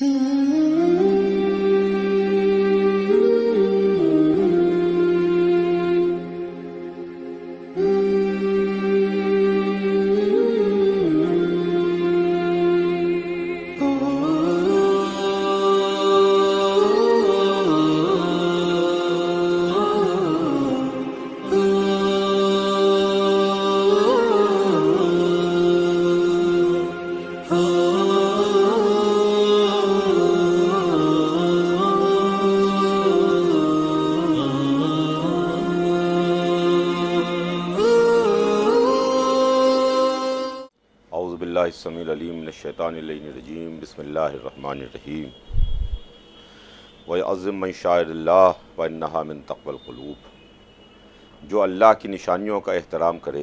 Mm-hmm. बिस्मिल्लामीम बसमीम वज़म शाह व नहामिन मिन तकबलूब जो अल्लाह की निशानियों का एहतराम करे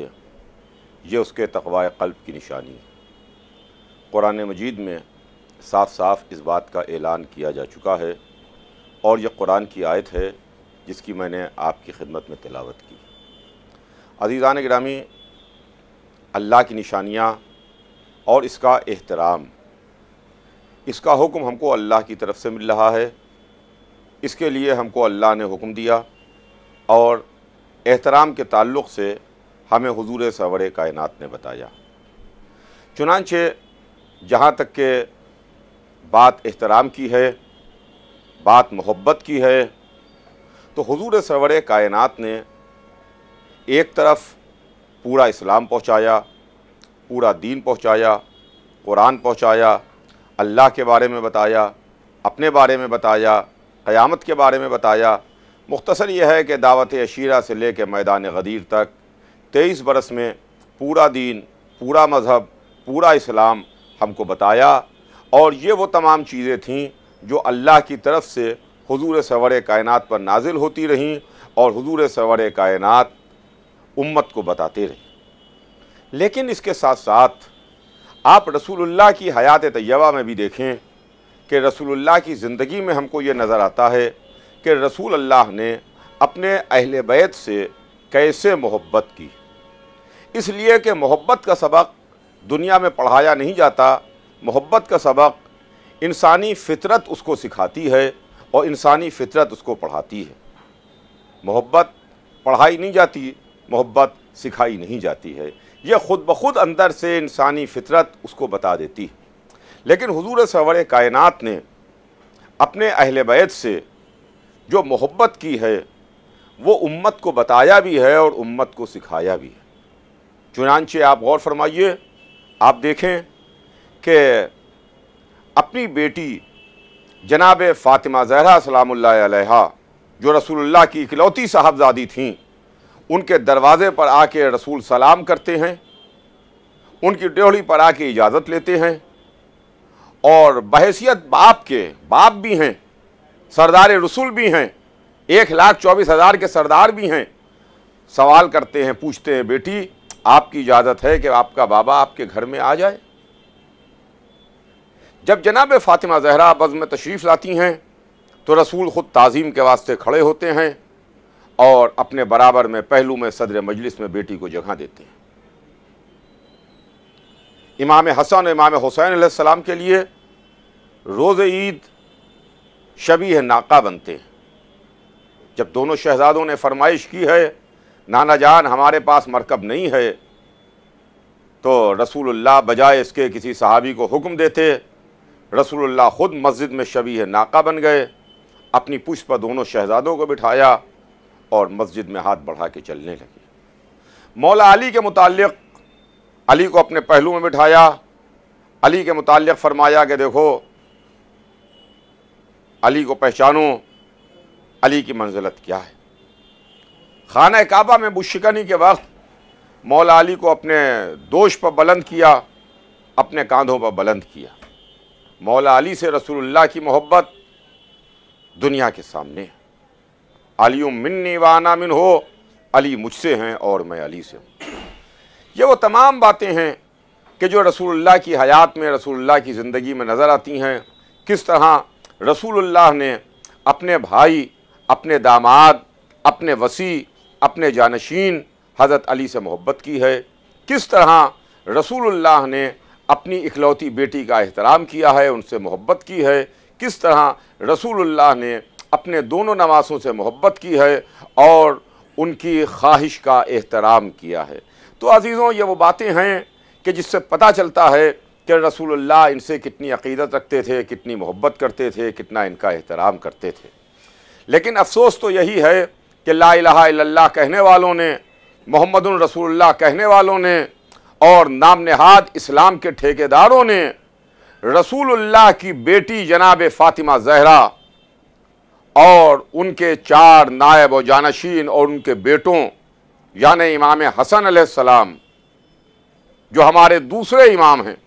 ये उसके तकवा कल्ब की निशानी है क़ुरान मजीद में साफ साफ इस बात का ऐलान किया जा चुका है और यह कुरान की आयत है जिसकी मैंने आपकी खिदमत में तिलावत की अजीज़ान ग्रामी अल्लाह की निशानियाँ और इसका एहतराम इसका हुक्म हमको अल्लाह की तरफ से मिल रहा है इसके लिए हमको अल्लाह ने हुक्म दिया और एहतराम के ताल्लुक़ से हमें हुजूर सवर कायनात ने बताया चुनानचे जहाँ तक के बात एहतराम की है बात मोहब्बत की है तो हुजूर सवर कायनात ने एक तरफ पूरा इस्लाम पहुँचाया पूरा दीन पहुँचाया कुरान पहुँचाया अल्लाह के बारे में बताया अपने बारे में बताया क़यामत के बारे में बताया मुख्तसर यह है कि दावत अशीरा से ले कर मैदान गदीर तक तेईस बरस में पूरा दीन पूरा मज़हब पूरा इस्लाम हमको बताया और ये वो तमाम चीज़ें थीं जो अल्लाह की तरफ से हजूर सवर कायनत पर नाजिल होती रहीं और हजूर सवर कायनत उम्मत को बताते रहीं लेकिन इसके साथ साथ आप रसूलुल्लाह की हयात तैयबा में भी देखें कि रसूलुल्लाह की ज़िंदगी में हमको ये नज़र आता है कि रसूल अल्लाह ने अपने अहल बैत से कैसे मोहब्बत की इसलिए कि मोहब्बत का सबक दुनिया में पढ़ाया नहीं जाता मोहब्बत का सबक इंसानी फितरत उसको सिखाती है और इंसानी फितरत उसको पढ़ाती है मोहब्बत पढ़ाई नहीं जाती मोहब्बत सिखाई नहीं जाती है यह ख़ुद ब खुद अंदर से इंसानी फितरत उसको बता देती है लेकिन हजूर सवर कायनत ने अपने अहल बैत से जो मोहब्बत की है वो उम्मत को बताया भी है और उम्मत को सिखाया भी है चुनानचे आप गौर फरमाइए आप देखें कि अपनी बेटी जनाब फ़ातिमा जहरा सलाम जो रसूलुल्लाह की इकलौती साहबजादी थीं उनके दरवाज़े पर आके रसूल सलाम करते हैं उनकी ड्योहड़ी पर आके इजाज़त लेते हैं और बहसीत बाप के बाप भी हैं सरदार रसूल भी हैं एक लाख चौबीस हज़ार के सरदार भी हैं सवाल करते हैं पूछते हैं बेटी आपकी इजाज़त है कि आपका बाबा आपके घर में आ जाए जब जनाब फ़ातिमा जहरा बज़ में तशरीफ़ लाती हैं तो रसूल ख़ुद ताज़ीम के वास्ते खड़े होते हैं और अपने बराबर में पहलू में सदर मजलिस में बेटी को जगह देते हैं इमाम हसन इमाम हुसैन सलाम के लिए रोज़ ईद शबी नाका बनते हैं जब दोनों शहजादों ने फरमाइश की है नाना जान हमारे पास मरकब नहीं है तो रसूलुल्लाह बजाय इसके किसी सहाबी को हुक्म देते रसूलुल्लाह ख़ुद मस्जिद में शबी नाका बन गए अपनी पुष्प पर दोनों शहजादों को बिठाया और मस्जिद में हाथ बढ़ा के चलने लगे मौला अली के मुतालिक अली को अपने पहलू में बिठाया अली के मुतालिक फरमाया कि देखो अली को पहचानो अली की मंजिलत क्या है खाना काबा में बुशिकनी के वक्त मौला अली को अपने दोष पर बुलंद किया अपने कांधों पर बुलंद किया मौला अली से रसूलुल्लाह की मोहब्बत दुनिया के सामने है अली मिन्नी वाना मिन हो अली मुझसे हैं और मैं अली से हूँ ये वो तमाम बातें हैं कि जो रसूलुल्लाह की हयात में रसूलुल्लाह की ज़िंदगी में नज़र आती हैं किस तरह रसूलुल्लाह ने अपने भाई अपने दामाद अपने वसी अपने जानशीन हज़रत अली से मोहब्बत की है किस तरह रसूलुल्लाह ने अपनी इकलौती बेटी का एहतराम किया है उनसे मोहब्बत की है किस तरह रसूलुल्लाह ने अपने दोनों नवासों से मोहब्बत की है और उनकी ख्वाहिश का एहतराम किया है तो अज़ीज़ों ये वो बातें हैं कि जिससे पता चलता है कि रसूलुल्लाह इनसे कितनी अकीदत रखते थे कितनी मोहब्बत करते थे कितना इनका एहतराम करते थे लेकिन अफसोस तो यही है कि ला इलाहा कहने वालों ने मोहम्मद रसूलुल्लाह कहने वालों ने और नाम नहाद इस्लाम के ठेकेदारों ने रसूलुल्लाह की बेटी जनाब फ़ातिमा जहरा और उनके चार नायब और जानशीन और उनके बेटों यानि इमाम हसन सलाम जो हमारे दूसरे इमाम हैं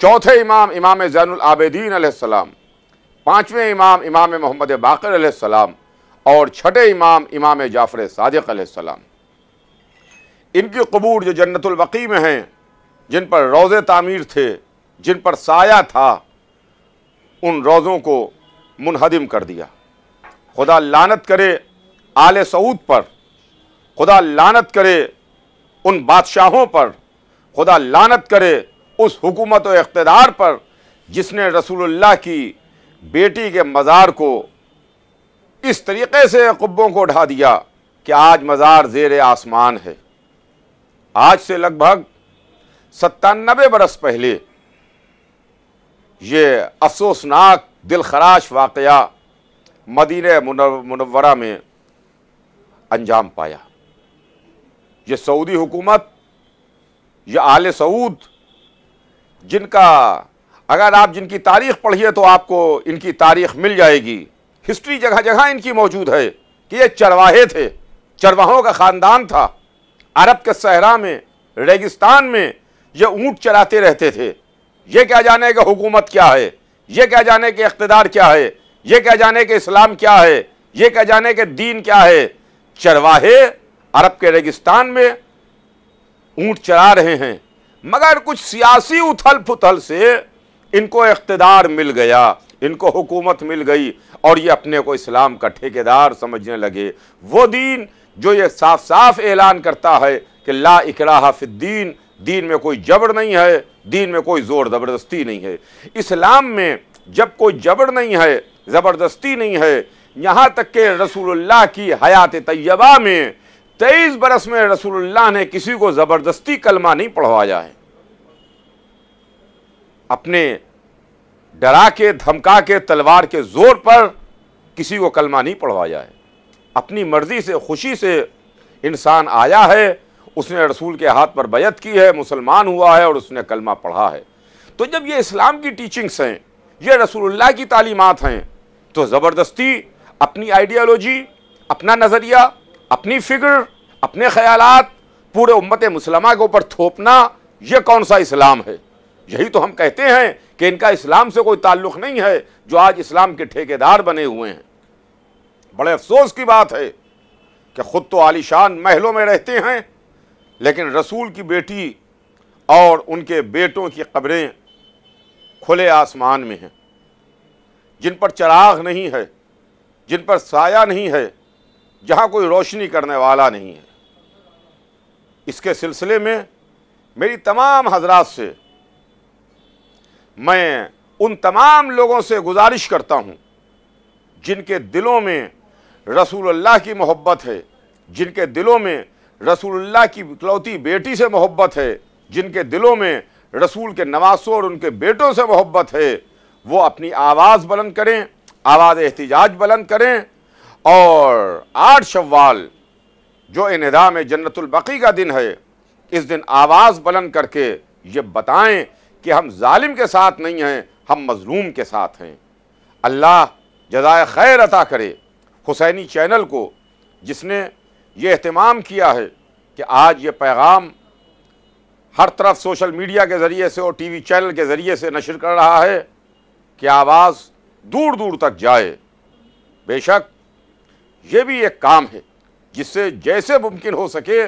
चौथे इमाम इमाम जैनआबदीन सलाम पाँचवें इमाम इमाम मोहम्मद बाकर सलाम और छठे इमाम इमाम जाफ़र सदक सलाम इनकी कबूर जो जन्नतुलबकी में हैं जिन पर रोज़े तामीर थे जिन पर साया था उन रोज़ों को मुनहदम कर दिया खुदा लानत करे आल सऊद पर खुदा लानत करे उन बादशाहों पर खुदा लानत करे उस हुकूमत और इकतदार पर जिसने रसूलुल्लाह की बेटी के मज़ार को इस तरीके से कुब्बों को उठा दिया कि आज मज़ार जेर आसमान है आज से लगभग सत्तानबे बरस पहले ये अफसोसनाक दिल खराश वाक़ मदीन मुनवरा में अंजाम पाया ये सऊदी हुकूमत ये आल सऊद जिनका अगर आप जिनकी तारीख़ पढ़िए तो आपको इनकी तारीख़ मिल जाएगी हिस्ट्री जगह जगह इनकी मौजूद है कि ये चरवाहे थे चरवाहों का ख़ानदान था अरब के सहरा में रेगिस्तान में ये ऊँट चराते रहते थे ये क्या जाने का हुकूमत क्या है ये कह जाने के इकतदार क्या है ये कह जाने के इस्लाम क्या है ये कह जाने के दीन क्या है चरवाहे अरब के रेगिस्तान में ऊंट चरा रहे हैं मगर कुछ सियासी उथल पुथल से इनको इकतदार मिल गया इनको हुकूमत मिल गई और ये अपने को इस्लाम का ठेकेदार समझने लगे वो दीन जो ये साफ साफ ऐलान करता है कि ला इकरा हाफिद्दीन दीन में कोई जबर नहीं है दीन में कोई ज़ोर ज़बरदस्ती नहीं है इस्लाम में जब कोई जबर नहीं है ज़बरदस्ती नहीं है यहाँ तक के रसूलुल्लाह की हयात तय्यबा में तेईस बरस में रसूलुल्लाह ने किसी को ज़बरदस्ती कलमा नहीं पढ़वाया है अपने डरा के धमका के तलवार के ज़ोर पर किसी को कलमा नहीं पढ़वाया है अपनी मर्ज़ी से खुशी से इंसान आया है उसने रसूल के हाथ पर बैत की है मुसलमान हुआ है और उसने कलमा पढ़ा है तो जब ये इस्लाम की टीचिंग्स हैं ये रसूलुल्लाह की तालीमत हैं तो ज़बरदस्ती अपनी आइडियालॉजी अपना नज़रिया अपनी फ़िक्र अपने ख्याल पूरे उम्मत मुसलमा के ऊपर थोपना ये कौन सा इस्लाम है यही तो हम कहते हैं कि इनका इस्लाम से कोई ताल्लुक़ नहीं है जो आज इस्लाम के ठेकेदार बने हुए हैं बड़े अफसोस की बात है कि ख़ुद तो आलिशान महलों में रहते हैं लेकिन रसूल की बेटी और उनके बेटों की ख़बरें खुले आसमान में हैं जिन पर चराग नहीं है जिन पर साया नहीं है जहाँ कोई रोशनी करने वाला नहीं है इसके सिलसिले में मेरी तमाम हजरात से मैं उन तमाम लोगों से गुजारिश करता हूँ जिनके दिलों में रसूल अल्लाह की मोहब्बत है जिनके दिलों में रसूलुल्लाह की इकलौती बेटी से मोहब्बत है जिनके दिलों में रसूल के नवासों और उनके बेटों से मोहब्बत है वो अपनी आवाज़ बुलंद करें आवाज़ एहतजाज बुलंद करें और आठ शवाल जो इनदाम जन्नतुलबकी का दिन है इस दिन आवाज़ बुलंद करके ये बताएं कि हम ालिम के साथ नहीं हैं हम मज़लूम के साथ हैं अल्लाह जजाय खैर अता करे हुसैनी चैनल को जिसने ये अहतमाम किया है कि आज ये पैगाम हर तरफ सोशल मीडिया के ज़रिए से और टी वी चैनल के ज़रिए से नशर कर रहा है कि आवाज़ दूर दूर तक जाए बेशक ये भी एक काम है जिससे जैसे मुमकिन हो सके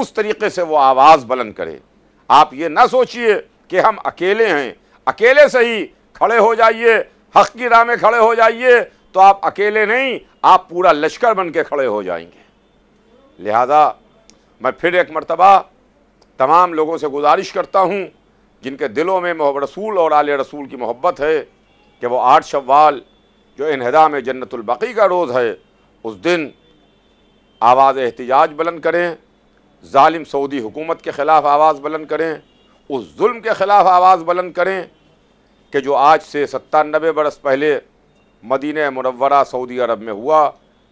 उस तरीके से वो आवाज़ बुलंद करे आप ये ना सोचिए कि हम अकेले हैं अकेले से ही खड़े हो जाइए हक की राह में खड़े हो जाइए तो आप अकेले नहीं आप पूरा लश्कर बन के खड़े हो जाएंगे लिहाजा मैं फिर एक मरतबा तमाम लोगों से गुजारिश करता हूँ जिनके दिलों में रसूल और आल रसूल की मोहब्बत है कि वो आठ शवाल जो इनहदा में जन्नतुलबकी का रोज़ है उस दिन आवाज़ एहतजाज बुलंद करें ालिम सऊदी हुकूमत के ख़िलाफ़ आवाज़ बुलंद करें उस जुल्म के ख़िलाफ़ आवाज़ बुलंद करें कि जो आज से सत्तानबे बरस पहले मदीन मनवरा सऊदी अरब में हुआ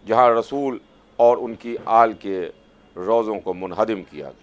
जहाँ रसूल और उनकी आल के रोज़ों को मुनहदम किया गया